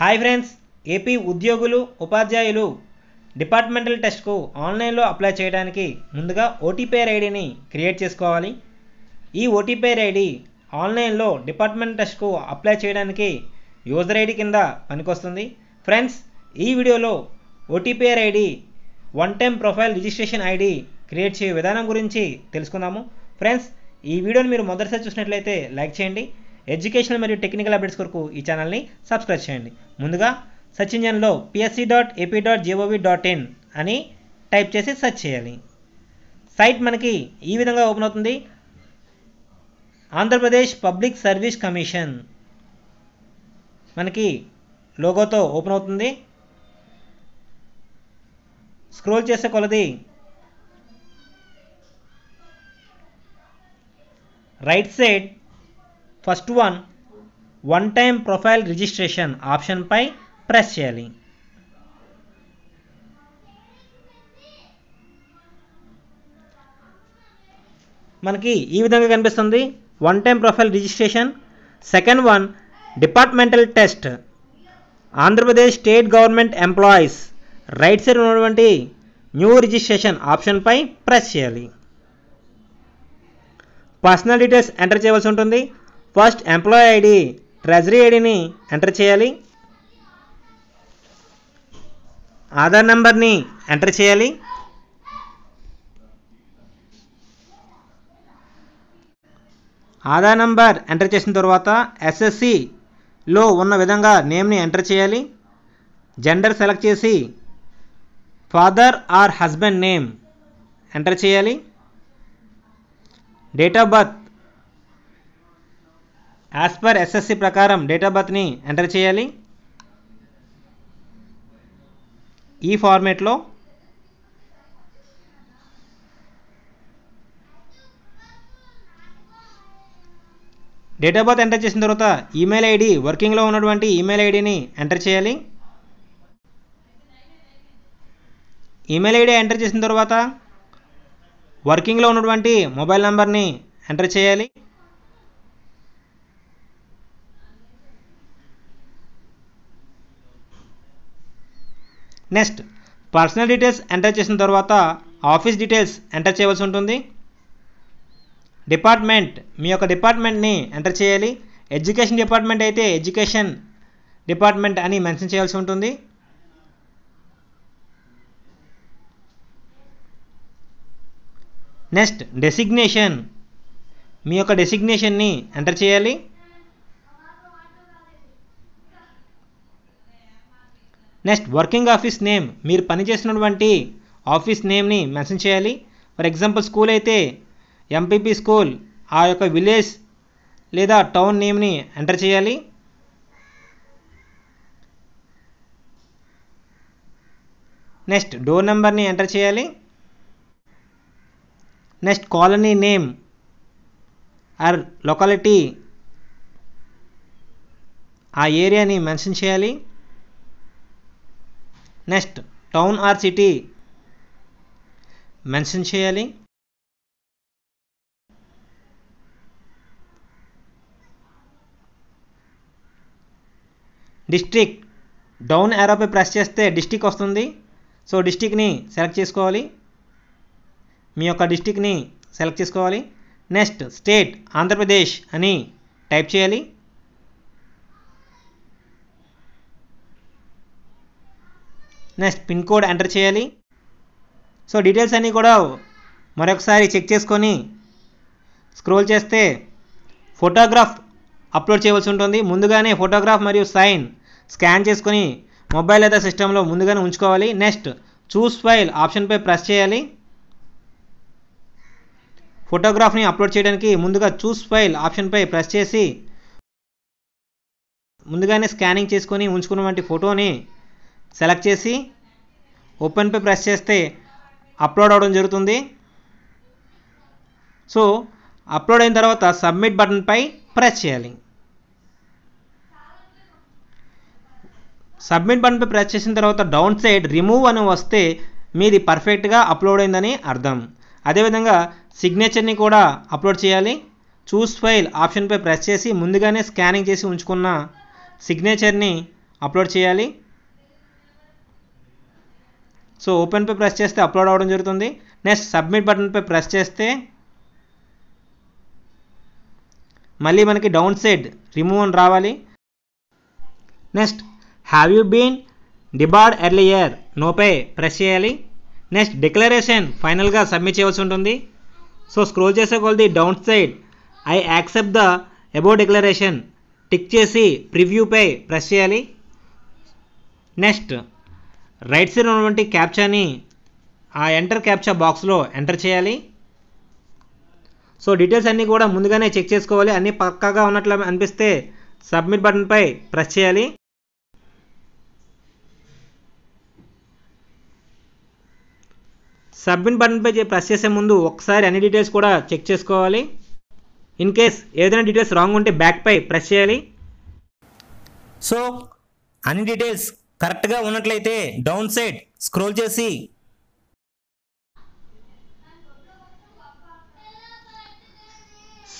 hi friends AP ఉద్యోగులు ఉపాధ్యాయులు departmental టెస్ట్కు ఆన్లైన్లో అప్లై చేయడానికి ముందుగా ఓటీపీఆర్ ఐడిని క్రియేట్ చేసుకోవాలి ఈ ఓటీపీఆర్ ఐడి ఆన్లైన్లో డిపార్ట్మెంట్ టెస్ట్కు అప్లై చేయడానికి యూజర్ ఐడి కింద పనికొస్తుంది ఫ్రెండ్స్ ఈ వీడియోలో OTPR ID one time profile registration ID create చేయ విధానం గురించి తెలుసుకుందాము ఫ్రెండ్స్ ఈ వీడియోని మీరు మొదటిసారి చూసినట్లయితే లైక్ చేయండి ఎడ్యుకేషనల్ మరియు టెక్నికల్ అప్డేట్స్ కొరకు ఈ ఛానల్ని సబ్స్క్రైబ్ చేయండి ముందుగా సర్చ్ ఇంజన్లో PSC dot AP dot GOV dot in అని టైప్ చేసి సర్చ్ చేయాలి సైట్ మనకి ఈ విధంగా ఓపెన్ అవుతుంది ఆంధ్రప్రదేశ్ పబ్లిక్ సర్వీస్ కమిషన్ మనకి లోగోతో ఓపెన్ అవుతుంది స్క్రోల్ చేసే కొలది right side first one one time profile registration ఆప్షన్పై ప్రెస్ చేయాలి మనకి ఈ విధంగా కనిపిస్తుంది one time profile registration second one departmental test Andhra Pradesh state government employees right side ఉన్నటువంటి న్యూ రిజిస్ట్రేషన్ ఆప్షన్పై ప్రెస్ చేయాలి పర్సనల్ డీటెయిల్స్ ఎంటర్ చేయవలసి ఉంటుంది ఫస్ట్ ఎంప్లాయీ ఐడి ట్రెజరీ ఐడిని ఎంటర్ చేయాలి ఆధార్ నెంబర్ని ఎంటర్ చేయాలి ఆధార్ నంబర్ ఎంటర్ చేసిన తర్వాత ఎస్ఎస్సిలో ఉన్న విధంగా నేమ్ని ఎంటర్ చేయాలి జెండర్ సెలెక్ట్ చేసి father or husband name enter చేయాలి date of birth as per SSC ప్రకారం డేట్ ఆఫ్ బర్త్ని ఎంటర్ చేయాలి ఈ ఫార్మేట్లో డేట్ ఆఫ్ బర్త్ ఎంటర్ చేసిన తర్వాత ఈమెయిల్ ఐడి వర్కింగ్లో ఉన్నటువంటి ఈమెయిల్ ఐడిని ఎంటర్ చేయాలి ఈమెయిల్ ఐడి ఎంటర్ చేసిన తర్వాత వర్కింగ్లో ఉన్నటువంటి మొబైల్ నెంబర్ని ఎంటర్ చేయాలి నెక్స్ట్ పర్సనల్ డీటెయిల్స్ ఎంటర్ చేసిన తర్వాత ఆఫీస్ డీటెయిల్స్ ఎంటర్ చేయవలసి ఉంటుంది డిపార్ట్మెంట్ మీ యొక్క డిపార్ట్మెంట్ని ఎంటర్ చేయాలి ఎడ్యుకేషన్ డిపార్ట్మెంట్ అయితే ఎడ్యుకేషన్ డిపార్ట్మెంట్ అని మెన్షన్ చేయాల్సి ఉంటుంది నెక్స్ట్ డెసిగ్నేషన్ మీ యొక్క డెసిగ్నేషన్ని ఎంటర్ చేయాలి నెక్స్ట్ వర్కింగ్ ఆఫీస్ నేమ్ మీరు పనిచేసినటువంటి ఆఫీస్ నేమ్ని మెన్షన్ చేయాలి ఫర్ ఎగ్జాంపుల్ స్కూల్ అయితే ఎంపీపీ స్కూల్ ఆ యొక్క విలేజ్ లేదా టౌన్ నేమ్ని ఎంటర్ చేయాలి నెక్స్ట్ డోర్ నెంబర్ని ఎంటర్ చేయాలి next colony name or locality ఆ ఏరియాని మెన్షన్ చేయాలి next town or city mention చేయాలి డిస్ట్రిక్ డౌన్ ఏరోపై ప్రెస్ చేస్తే డిస్టిక్ వస్తుంది సో డిస్టిక్ని సెలెక్ట్ చేసుకోవాలి మీ యొక్క డిస్టిక్ని సెలెక్ట్ చేసుకోవాలి నెక్స్ట్ స్టేట్ ఆంధ్రప్రదేశ్ అని టైప్ చేయాలి నెక్స్ట్ పిన్ కోడ్ ఎంటర్ చేయాలి సో డీటెయిల్స్ అన్నీ కూడా మరొకసారి చెక్ చేసుకొని స్క్రోల్ చేస్తే ఫోటోగ్రాఫ్ అప్లోడ్ చేయవలసి ఉంటుంది ముందుగానే ఫోటోగ్రాఫ్ మరియు సైన్ స్కాన్ చేసుకొని మొబైల్ లేదా సిస్టంలో ముందుగానే ఉంచుకోవాలి నెక్స్ట్ చూస్ ఫైల్ ఆప్షన్పై ప్రెస్ చేయాలి ఫోటోగ్రాఫ్ని అప్లోడ్ చేయడానికి ముందుగా చూస్ ఫైల్ ఆప్షన్పై ప్రెస్ చేసి ముందుగానే స్కానింగ్ చేసుకొని ఉంచుకున్న వంటి ఫోటోని సెలెక్ట్ చేసి ఓపెన్ పే ప్రెస్ చేస్తే అప్లోడ్ అవ్వడం జరుగుతుంది సో అప్లోడ్ అయిన తర్వాత సబ్మిట్ బటన్పై ప్రెస్ చేయాలి సబ్మిట్ బటన్పై ప్రెస్ చేసిన తర్వాత డౌన్ సైడ్ రిమూవ్ అని వస్తే మీది పర్ఫెక్ట్గా అప్లోడ్ అయిందని అర్థం అదేవిధంగా సిగ్నేచర్ని కూడా అప్లోడ్ చేయాలి చూస్ ఫైల్ ఆప్షన్పై ప్రెస్ చేసి ముందుగానే స్కానింగ్ చేసి ఉంచుకున్న సిగ్నేచర్ని అప్లోడ్ చేయాలి సో ఓపెన్పై ప్రెస్ చేస్తే అప్లోడ్ అవ్వడం జరుగుతుంది నెక్స్ట్ సబ్మిట్ బటన్పై ప్రెస్ చేస్తే మళ్ళీ మనకి డౌన్ సైడ్ రిమూవ్ అని రావాలి next have you been debarred early year నోపై ప్రెస్ చేయాలి నెక్స్ట్ డిక్లరేషన్ ఫైనల్గా సబ్మిట్ చేయవలసి ఉంటుంది సో స్క్రోల్ చేసే కొలది down side I accept the above declaration tick చేసి ప్రివ్యూపై ప్రెస్ చేయాలి నెక్స్ట్ రైట్ సైడ్ ఉన్నటువంటి క్యాప్చాని ఆ ఎంటర్ క్యాప్చా బాక్స్లో ఎంటర్ చేయాలి సో డీటెయిల్స్ అన్నీ కూడా ముందుగానే చెక్ చేసుకోవాలి అన్నీ పక్కాగా ఉన్నట్లు అనిపిస్తే సబ్మిట్ బటన్పై ప్రెస్ చేయాలి సబ్మిట్ బటన్పై ప్రెస్ చేసే ముందు ఒకసారి అన్ని డీటెయిల్స్ కూడా చెక్ చేసుకోవాలి ఇన్ కేస్ ఏదైనా డీటెయిల్స్ రాంగ్ ఉంటే బ్యాక్పై ప్రెస్ చేయాలి సో అన్ని డీటెయిల్స్ కరెక్ట్గా ఉన్నట్లయితే డౌన్ సైడ్ స్క్రోల్ చేసి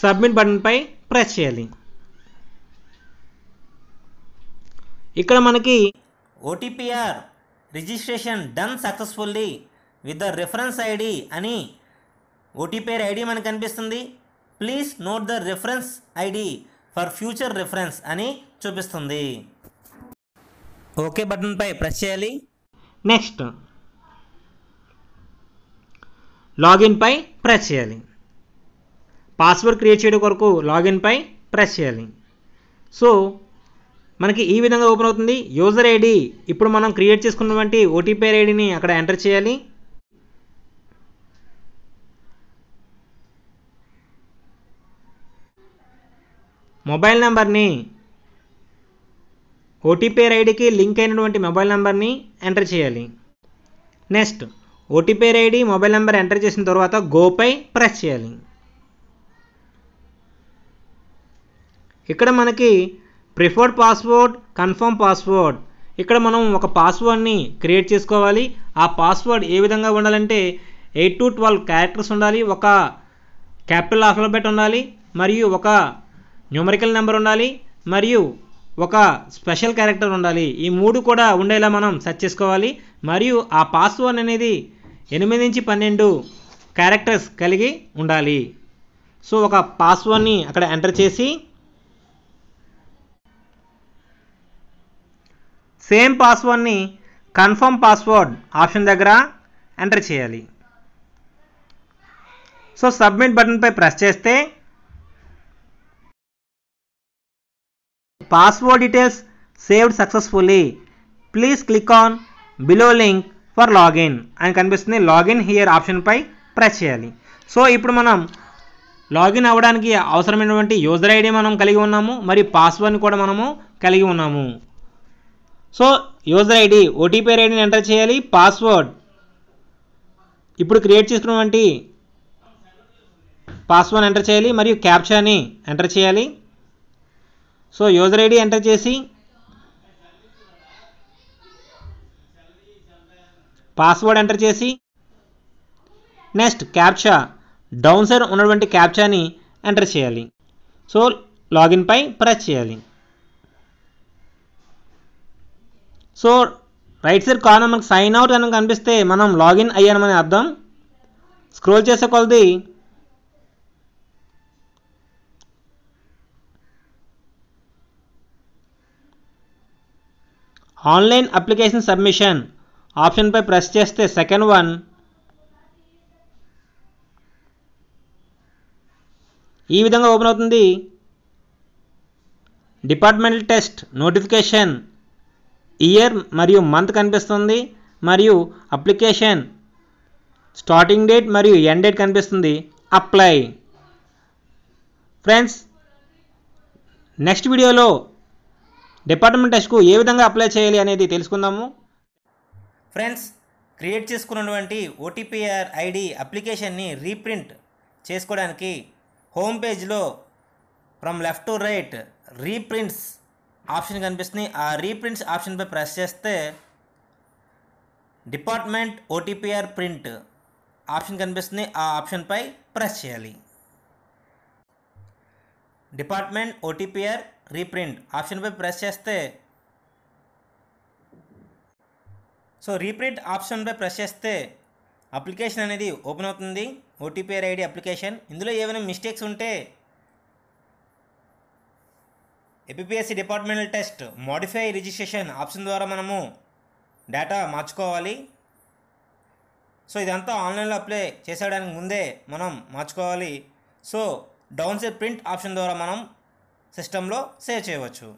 సబ్మిట్ బటన్పై ప్రెస్ చేయాలి ఇక్కడ మనకి OTPR registration done successfully with the reference ID అని ఓటీపీఆర్ ఐడి మనకు కనిపిస్తుంది please note the reference ID for future reference అని చూపిస్తుంది ఓకే బటన్పై ప్రెస్ చేయాలి నెక్స్ట్ లాగిన్పై ప్రెస్ చేయాలి పాస్వర్డ్ క్రియేట్ చేయడం కొరకు లాగిన్పై ప్రెస్ చేయాలి సో మనకి ఈ విధంగా ఓపెన్ అవుతుంది యూజర్ ఐడి ఇప్పుడు మనం క్రియేట్ చేసుకున్నటువంటి ఓటీపీ ఐడిని అక్కడ ఎంటర్ చేయాలి మొబైల్ నెంబర్ని ఓటీపీఆర్ ఐడికి లింక్ అయినటువంటి మొబైల్ నెంబర్ని ఎంటర్ చేయాలి next OTPR ID mobile number enter చేసిన తర్వాత గోపై ప్రెస్ చేయాలి ఇక్కడ మనకి ప్రిఫర్డ్ పాస్వర్డ్ కన్ఫర్మ్ పాస్వర్డ్ ఇక్కడ మనం ఒక పాస్వర్డ్ని క్రియేట్ చేసుకోవాలి ఆ పాస్వర్డ్ ఏ విధంగా ఉండాలంటే ఎయిట్ టు ట్వెల్వ్ క్యారెక్టర్స్ ఉండాలి ఒక క్యాపిటల్ ఆల్ఫాబెట్ ఉండాలి మరియు ఒక న్యూమరికల్ నెంబర్ ఉండాలి మరియు ఒక స్పెషల్ క్యారెక్టర్ ఉండాలి ఈ మూడు కూడా ఉండేలా మనం సెట్ చేసుకోవాలి మరియు ఆ పాస్వర్డ్ అనేది ఎనిమిది నుంచి పన్నెండు క్యారెక్టర్స్ కలిగి ఉండాలి సో ఒక పాస్వర్డ్ని అక్కడ ఎంటర్ చేసి సేమ్ పాస్వర్డ్ని కన్ఫర్మ్ పాస్వర్డ్ ఆప్షన్ దగ్గర ఎంటర్ చేయాలి సో సబ్మిట్ బటన్పై ప్రెస్ చేస్తే password details saved successfully please click on below link for login అని కనిపిస్తుంది లాగిన్ హియర్ ఆప్షన్పై ప్రెస్ చేయాలి సో ఇప్పుడు మనం లాగిన్ అవ్వడానికి అవసరమైనటువంటి యూజర్ ఐడి మనం కలిగి ఉన్నాము మరియు పాస్వర్డ్ని కూడా మనము కలిగి ఉన్నాము సో యూజర్ ఐడి ఓటీపీ ఐడిని ఎంటర్ చేయాలి పాస్వర్డ్ ఇప్పుడు క్రియేట్ చేసుకున్నటువంటి పాస్వర్డ్ ఎంటర్ చేయాలి మరియు క్యాప్చాని ఎంటర్ చేయాలి సో యూజర్ ఐడి ఎంటర్ చేసి పాస్వర్డ్ ఎంటర్ చేసి నెక్స్ట్ క్యాప్చా డౌన్ సైడ్ ఉన్నటువంటి క్యాప్చాని ఎంటర్ చేయాలి సో లాగిన్పై ప్రెస్ చేయాలి సో రైట్ సైడ్ కార్నర్ మనకు సైన్ అవుట్ అని కనిపిస్తే మనం లాగిన్ అయ్యామని అర్థం స్క్రోల్ చేసే కొలది ఆన్లైన్ అప్లికేషన్ సబ్మిషన్ ఆప్షన్పై ప్రెస్ చేస్తే సెకండ్ వన్ ఈ విధంగా ఓపెన్ అవుతుంది డిపార్ట్మెంటల్ టెస్ట్ నోటిఫికేషన్ ఇయర్ మరియు మంత్ కనిపిస్తుంది మరియు అప్లికేషన్ స్టార్టింగ్ డేట్ మరియు ఎండ్ డేట్ కనిపిస్తుంది అప్లై ఫ్రెండ్స్ నెక్స్ట్ వీడియోలో డిపార్ట్మెంట్ టెస్ట్కు ఏ విధంగా అప్లై చేయాలి అనేది తెలుసుకుందాము ఫ్రెండ్స్ క్రియేట్ చేసుకున్నటువంటి ఓటీపీఆర్ ఐడి అప్లికేషన్ని రీప్రింట్ చేసుకోవడానికి హోమ్ పేజ్లో from left to right reprints option కనిపిస్తుంది ఆ రీప్రింట్స్ ఆప్షన్పై ప్రెస్ చేస్తే డిపార్ట్మెంట్ ఓటీపీఆర్ ప్రింట్ ఆప్షన్ కనిపిస్తుంది ఆ ఆప్షన్పై ప్రెస్ చేయాలి డిపార్ట్మెంట్ ఓటీపీఆర్ రీప్రింట్ ఆప్షన్పై ప్రెస్ చేస్తే సో రీప్రింట్ ఆప్షన్పై ప్రెస్ చేస్తే అప్లికేషన్ అనేది ఓపెన్ అవుతుంది ఓటీపీఆర్ ఐడి అప్లికేషన్ ఇందులో ఏమైనా మిస్టేక్స్ ఉంటే APPSC departmental test modify registration option ద్వారా మనము డేటా మార్చుకోవాలి సో ఇదంతా ఆన్లైన్లో అప్లై చేసేయడానికి ముందే మనం మార్చుకోవాలి సో డౌన్సైడ్ ప్రింట్ ఆప్షన్ ద్వారా మనం సిస్టంలో సేవ్ చేయవచ్చు